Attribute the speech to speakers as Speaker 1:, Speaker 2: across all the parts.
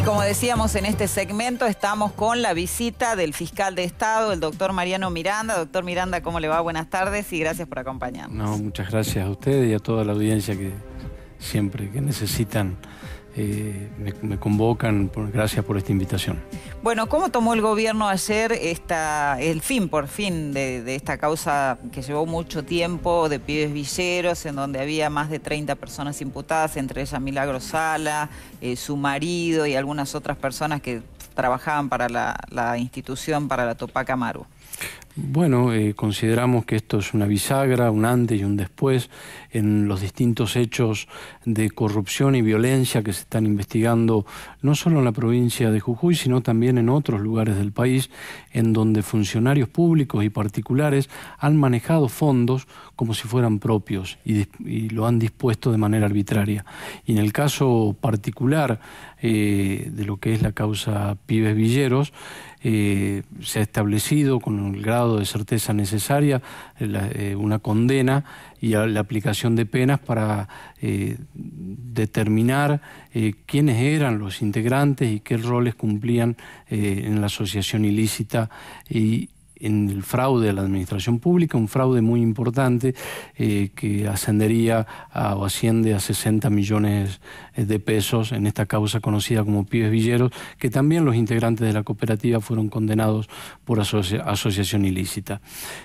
Speaker 1: Y como decíamos en este segmento, estamos con la visita del fiscal de Estado, el doctor Mariano Miranda. Doctor Miranda, ¿cómo le va? Buenas tardes y gracias por acompañarnos.
Speaker 2: No, muchas gracias a ustedes y a toda la audiencia que siempre que necesitan eh, me, convocan. gracias por esta invitación.
Speaker 1: Bueno, ¿cómo tomó el gobierno ayer esta, el fin, por fin, de, esta causa que llevó mucho tiempo de pibes villeros, en donde había más de 30 personas imputadas, entre ellas Milagro Sala, eh, su marido y algunas otras personas que trabajaban para la, institución, para la Topaca Maru?
Speaker 2: Bueno, eh, consideramos que esto es una bisagra, un antes y un después en los distintos hechos de corrupción y violencia que se están investigando no solo en la provincia de Jujuy, sino también en otros lugares del país, en donde funcionarios públicos y particulares han manejado fondos como si fueran propios y, lo han dispuesto de manera arbitraria. Y en el caso particular eh, de lo que es la causa Pibes Villeros, eh, se ha establecido con el grado de certeza necesaria eh, eh, una condena y la aplicación de penas para determinar quiénes eran los integrantes y qué roles cumplían en la asociación ilícita y en el fraude a la administración pública, un fraude muy importante eh, que ascendería o asciende a 60 millones eh, de pesos en esta causa conocida como Pibes Villeros, que también los integrantes de la cooperativa fueron condenados por asociación ilícita.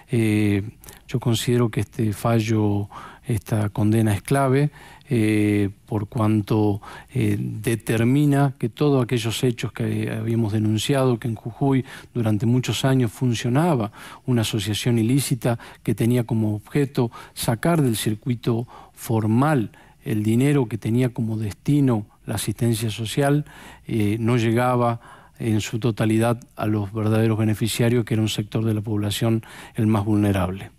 Speaker 2: Eh, yo considero que este fallo esta condena es clave eh, por cuanto eh, determina que todos aquellos hechos que habíamos denunciado, que en Jujuy durante muchos años funcionaba una asociación ilícita que tenía como objeto sacar del circuito formal el dinero que tenía como destino la asistencia social, eh, no llegaba en su totalidad a los verdaderos beneficiarios, que era un sector de la población el más vulnerable.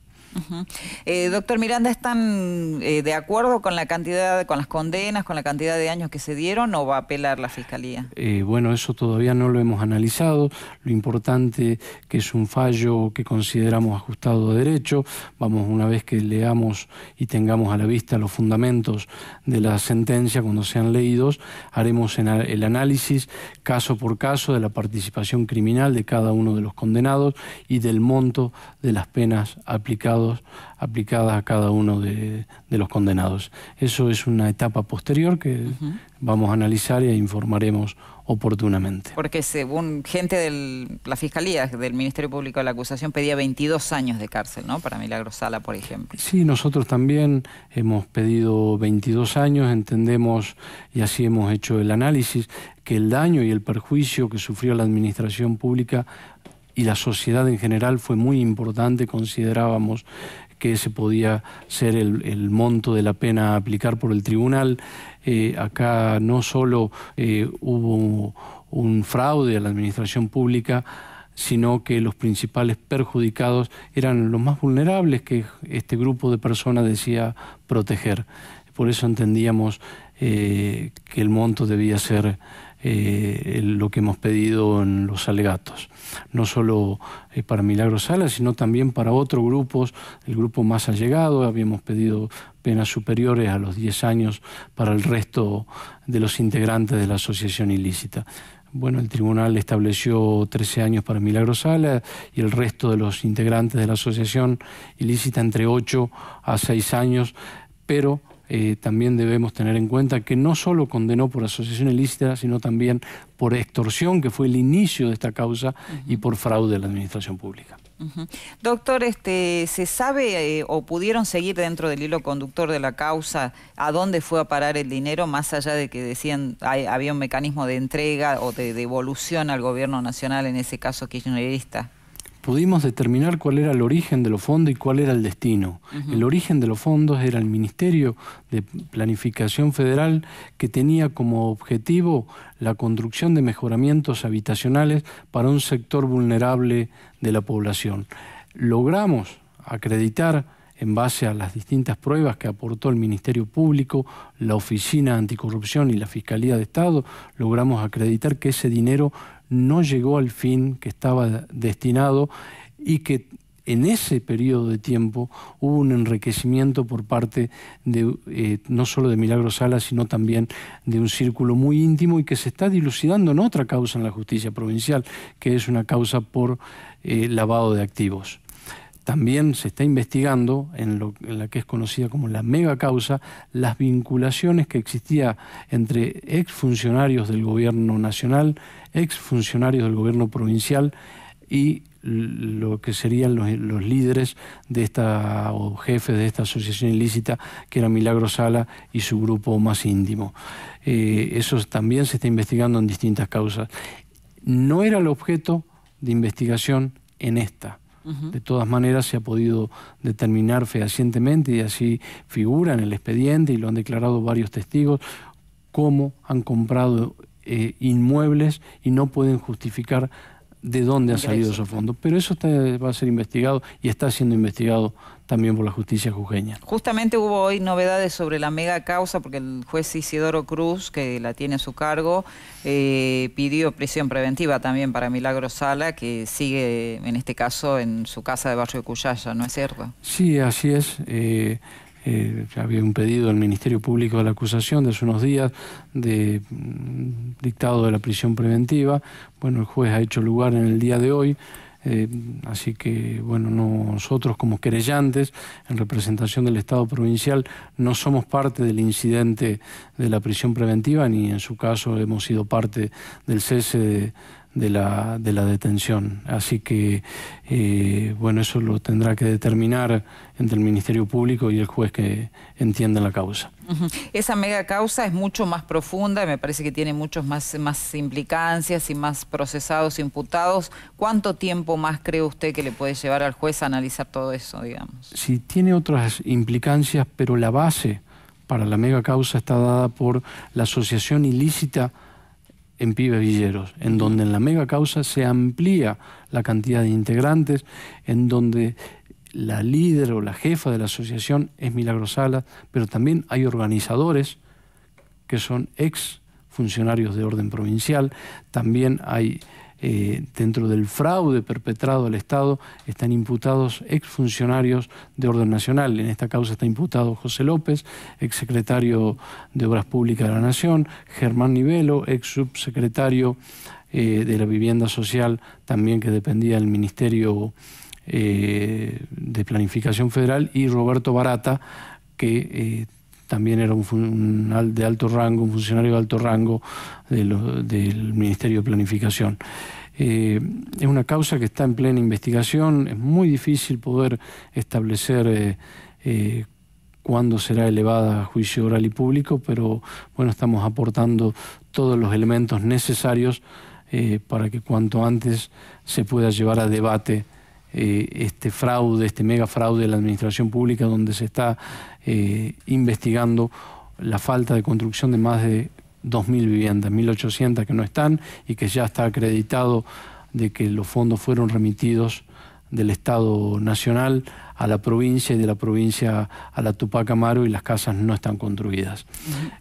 Speaker 1: Eh, doctor Miranda, ¿están eh, de acuerdo con la cantidad, con las condenas, con la cantidad de años que se dieron o va a apelar la Fiscalía?
Speaker 2: Eh, bueno, eso todavía no lo hemos analizado. Lo importante que es un fallo que consideramos ajustado a derecho. Vamos, una vez que leamos y tengamos a la vista los fundamentos de la sentencia, cuando sean leídos, haremos el análisis caso por caso de la participación criminal de cada uno de los condenados y del monto de las penas aplicadas aplicadas a cada uno de, los condenados. Eso es una etapa posterior que vamos a analizar e informaremos oportunamente.
Speaker 1: Porque según gente de la Fiscalía, del Ministerio Público de la Acusación, pedía 22 años de cárcel, ¿no? Para Milagro Sala, por ejemplo. Sí,
Speaker 2: nosotros también hemos pedido 22 años, entendemos, y así hemos hecho el análisis, que el daño y el perjuicio que sufrió la administración pública y la sociedad en general fue muy importante, considerábamos que ese podía ser el, monto de la pena aplicar por el tribunal. Eh, acá no solo eh, hubo un fraude a la administración pública, sino que los principales perjudicados eran los más vulnerables que este grupo de personas decía proteger por eso entendíamos eh, que el monto debía ser eh, lo que hemos pedido en los alegatos, no solo eh, para Milagro Sala, sino también para otros grupos, el grupo más allegado, habíamos pedido penas superiores a los 10 años para el resto de los integrantes de la asociación ilícita. Bueno, el tribunal estableció 13 años para Milagro Sala y el resto de los integrantes de la asociación ilícita entre 8 a 6 años, pero eh, también debemos tener en cuenta que no solo condenó por asociación ilícita, sino también por extorsión, que fue el inicio de esta causa, y por fraude de la administración pública.
Speaker 1: Doctor, este, ¿se sabe eh, o pudieron seguir dentro del hilo conductor de la causa a dónde fue a parar el dinero, más allá de que decían había un mecanismo de entrega o de devolución al gobierno nacional, en ese caso kirchnerista?
Speaker 2: pudimos determinar cuál era el origen de los fondos y cuál era el destino. El origen de los fondos era el Ministerio de Planificación Federal que tenía como objetivo la construcción de mejoramientos habitacionales para un sector vulnerable de la población. Logramos acreditar en base a las distintas pruebas que aportó el Ministerio Público, la Oficina Anticorrupción y la Fiscalía de Estado, logramos acreditar que ese dinero no llegó al fin que estaba destinado y que en ese periodo de tiempo hubo un enriquecimiento por parte de, eh, no solo de Milagro Sala, sino también de un círculo muy íntimo y que se está dilucidando en otra causa en la justicia provincial, que es una causa por eh, lavado de activos también se está investigando, en, lo, la que es conocida como la mega causa, las vinculaciones que existía entre exfuncionarios del gobierno nacional, exfuncionarios del gobierno provincial y lo que serían los, líderes de esta o jefes de esta asociación ilícita que era Milagro Sala y su grupo más íntimo. Eh, eso también se está investigando en distintas causas. No era el objeto de investigación en esta de todas maneras se ha podido determinar fehacientemente y así figura en el expediente y lo han declarado varios testigos cómo han comprado eh, inmuebles y no pueden justificar de dónde han salido esos fondos. Pero eso va a ser investigado y está siendo investigado también por la justicia jujeña.
Speaker 1: Justamente hubo hoy novedades sobre la mega causa, porque el juez Isidoro Cruz, que la tiene a su cargo, eh, pidió prisión preventiva también para Milagro Sala, que sigue en este caso en su casa de Barrio de Cuyaya, ¿no es cierto?
Speaker 2: Sí, así es. Eh, eh, había un pedido del Ministerio Público de la acusación de hace unos días de mm, dictado de la prisión preventiva. Bueno, el juez ha hecho lugar en el día de hoy. Eh, así que, bueno, nosotros como querellantes, en representación del Estado provincial, no somos parte del incidente de la prisión preventiva, ni en su caso hemos sido parte del cese de de la, de la detención. Así que, eh, bueno, eso lo tendrá que determinar entre el Ministerio Público y el juez que entienda la causa.
Speaker 1: Esa mega causa es mucho más profunda y me parece que tiene muchos más, más implicancias y más procesados imputados. ¿Cuánto tiempo más cree usted que le puede llevar al juez a analizar todo eso, digamos?
Speaker 2: Sí, tiene otras implicancias, pero la base para la mega causa está dada por la asociación ilícita en Pibe Villeros, en donde en la mega causa se amplía la cantidad de integrantes, en donde la líder o la jefa de la asociación es Milagro Sala, pero también hay organizadores que son ex funcionarios de orden provincial, también hay eh, dentro del fraude perpetrado al Estado están imputados exfuncionarios de orden nacional. En esta causa está imputado José López, exsecretario de Obras Públicas de la Nación, Germán Nivelo, ex subsecretario eh, de la Vivienda Social, también que dependía del Ministerio eh, de Planificación Federal, y Roberto Barata, que también era un, de alto rango, un funcionario de alto rango del Ministerio de Planificación. Eh, es una causa que está en plena investigación, es muy difícil poder establecer eh, eh, cuándo será elevada a juicio oral y público, pero bueno, estamos aportando todos los elementos necesarios para que cuanto antes se pueda llevar a debate eh, este fraude, este mega fraude de la administración pública, donde se está eh, investigando la falta de construcción de más de 2.000 viviendas, 1.800 que no están y que ya está acreditado de que los fondos fueron remitidos del Estado Nacional a la provincia y de la provincia a la Tupac Amaru y las casas no están construidas.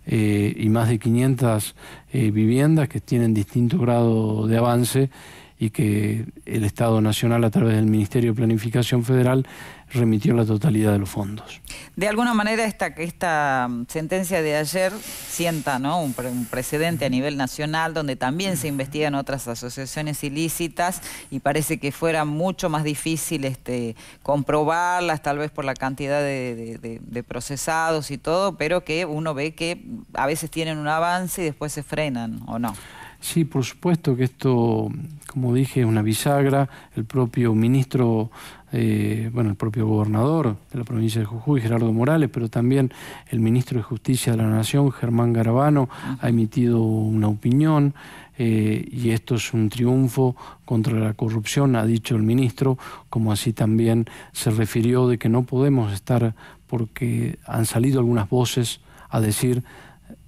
Speaker 2: Eh, y más de 500 viviendas que tienen distinto grado de avance y que el Estado Nacional, a través del Ministerio de Planificación Federal, remitió la totalidad de los fondos.
Speaker 1: De alguna manera, esta, esta mm, sentencia de ayer sienta un, precedente a nivel nacional, donde también se investigan otras asociaciones ilícitas y parece que fuera mucho más difícil este, comprobarlas, tal vez por la cantidad de procesados y todo, pero que uno ve que mm, a veces tienen un avance y después se frenan, ¿o no?
Speaker 2: Sí, por supuesto que esto, como dije, es una bisagra. El propio ministro, eh, bueno, el propio gobernador de la provincia de Jujuy, Gerardo Morales, pero también el ministro de Justicia de la Nación, Germán Garabano, ha emitido una opinión. Eh, y esto es un triunfo contra la corrupción, ha dicho el ministro, como así también se refirió de que no podemos estar porque han salido algunas voces a decir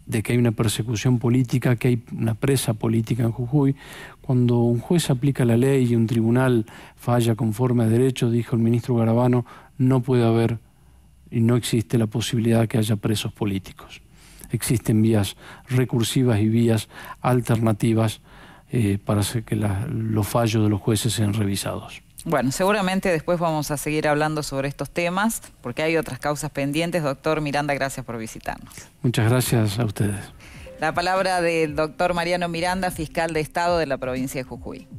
Speaker 2: de que hay una persecución política, que hay una presa política en Jujuy. Cuando un juez aplica la ley y un tribunal falla conforme a derecho, dijo el ministro Garabano, no puede haber y no existe la posibilidad de que haya presos políticos. Existen vías recursivas y vías alternativas eh, para hacer que los fallos de los jueces sean revisados.
Speaker 1: Bueno, seguramente después vamos a seguir hablando sobre estos temas, porque hay otras causas pendientes. Doctor Miranda, gracias por visitarnos.
Speaker 2: Muchas gracias a ustedes.
Speaker 1: La palabra del doctor Mariano Miranda, fiscal de Estado de la provincia de Jujuy.